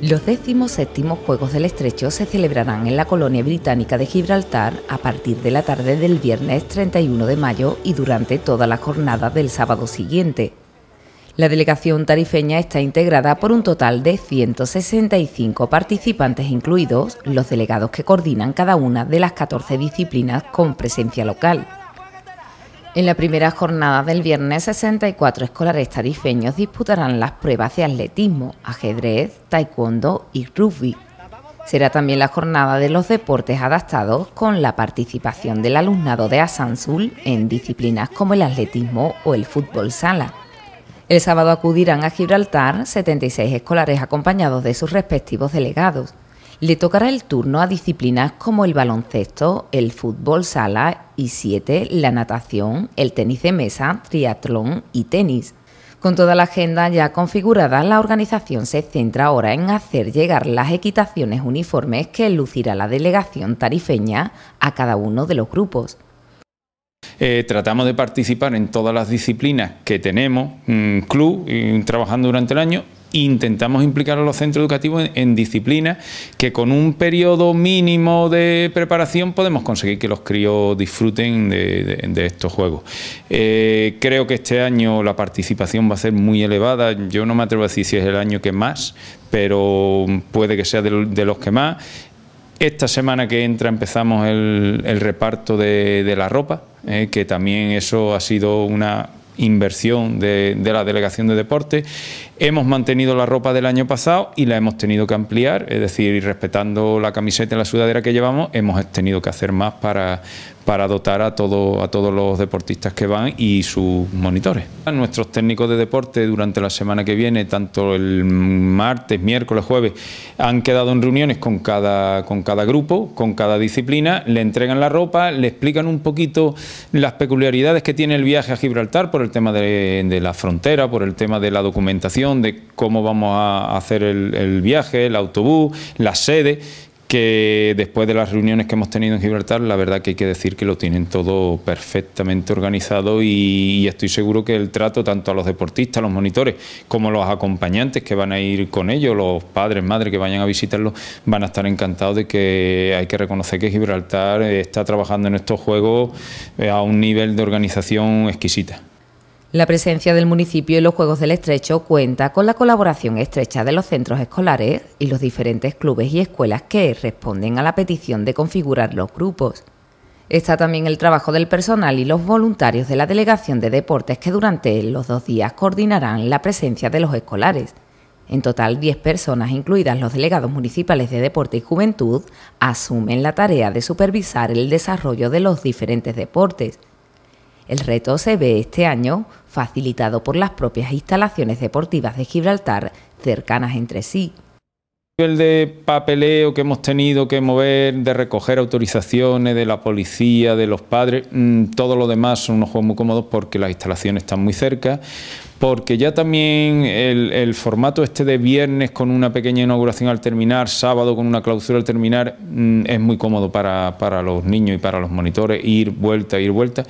Los décimos séptimos Juegos del Estrecho se celebrarán en la colonia británica de Gibraltar a partir de la tarde del viernes 31 de mayo y durante toda la jornada del sábado siguiente. La delegación tarifeña está integrada por un total de 165 participantes, incluidos los delegados que coordinan cada una de las 14 disciplinas con presencia local. En la primera jornada del viernes, 64 escolares tarifeños disputarán las pruebas de atletismo, ajedrez, taekwondo y rugby. Será también la jornada de los deportes adaptados con la participación del alumnado de Asansul en disciplinas como el atletismo o el fútbol sala. El sábado acudirán a Gibraltar 76 escolares acompañados de sus respectivos delegados le tocará el turno a disciplinas como el baloncesto, el fútbol sala y 7, la natación, el tenis de mesa, triatlón y tenis. Con toda la agenda ya configurada, la organización se centra ahora en hacer llegar las equitaciones uniformes que lucirá la delegación tarifeña a cada uno de los grupos. Eh, tratamos de participar en todas las disciplinas que tenemos, mm, club, trabajando durante el año intentamos implicar a los centros educativos en, disciplinas que con un periodo mínimo de preparación podemos conseguir que los críos disfruten de, estos juegos. Eh, creo que este año la participación va a ser muy elevada, yo no me atrevo a decir si es el año que más, pero puede que sea de, los que más. Esta semana que entra empezamos el, reparto de, la ropa, eh, que también eso ha sido una inversión de, la Delegación de Deporte. Hemos mantenido la ropa del año pasado y la hemos tenido que ampliar, es decir, respetando la camiseta y la sudadera que llevamos, hemos tenido que hacer más para, para dotar a, todo, a todos los deportistas que van y sus monitores. nuestros técnicos de deporte durante la semana que viene, tanto el martes, miércoles, jueves, han quedado en reuniones con cada, con cada grupo, con cada disciplina, le entregan la ropa, le explican un poquito las peculiaridades que tiene el viaje a Gibraltar por el tema de, la frontera, por el tema de la documentación, de cómo vamos a hacer el, el viaje, el autobús, la sede que después de las reuniones que hemos tenido en Gibraltar, la verdad que hay que decir que lo tienen todo perfectamente organizado y, estoy seguro que el trato tanto a los deportistas, a los monitores, como a los acompañantes que van a ir con ellos, los padres, madres que vayan a visitarlos, van a estar encantados de que hay que reconocer que Gibraltar está trabajando en estos juegos eh, a un nivel de organización exquisita. La presencia del municipio en los Juegos del Estrecho cuenta con la colaboración estrecha de los centros escolares y los diferentes clubes y escuelas que responden a la petición de configurar los grupos. Está también el trabajo del personal y los voluntarios de la Delegación de Deportes que durante los dos días coordinarán la presencia de los escolares. En total, 10 personas, incluidas los delegados municipales de Deporte y Juventud, asumen la tarea de supervisar el desarrollo de los diferentes deportes. El reto se ve este año facilitado por las propias instalaciones deportivas de Gibraltar cercanas entre sí. El de papeleo que hemos tenido que mover, de recoger autorizaciones de la policía, de los padres, mm, todo lo demás son unos juegos muy cómodos porque las instalaciones están muy cerca, porque ya también el, formato este de viernes con una pequeña inauguración al terminar, sábado con una clausura al terminar, mm, es muy cómodo para, para los niños y para los monitores, ir vuelta, ir vuelta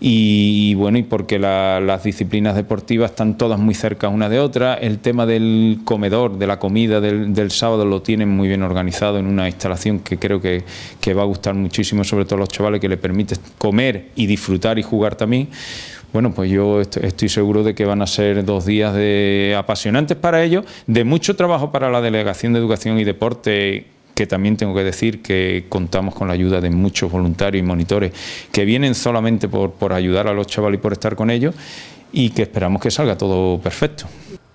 y, bueno, y porque las disciplinas deportivas están todas muy cerca una de otra, el tema del comedor, de la comida del, sábado lo tienen muy bien organizado en una instalación que creo que, va a gustar muchísimo, sobre todo a los chavales, que le permite comer y disfrutar y jugar también bueno, pues yo estoy seguro de que van a ser dos días de apasionantes para ellos, de mucho trabajo para la Delegación de Educación y Deporte que también tengo que decir que contamos con la ayuda de muchos voluntarios y monitores que vienen solamente por, ayudar a los chavales y por estar con ellos y que esperamos que salga todo perfecto.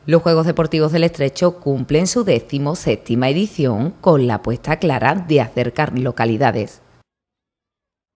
Los Juegos Deportivos del Estrecho cumplen su décimo séptima edición con la apuesta clara de acercar localidades.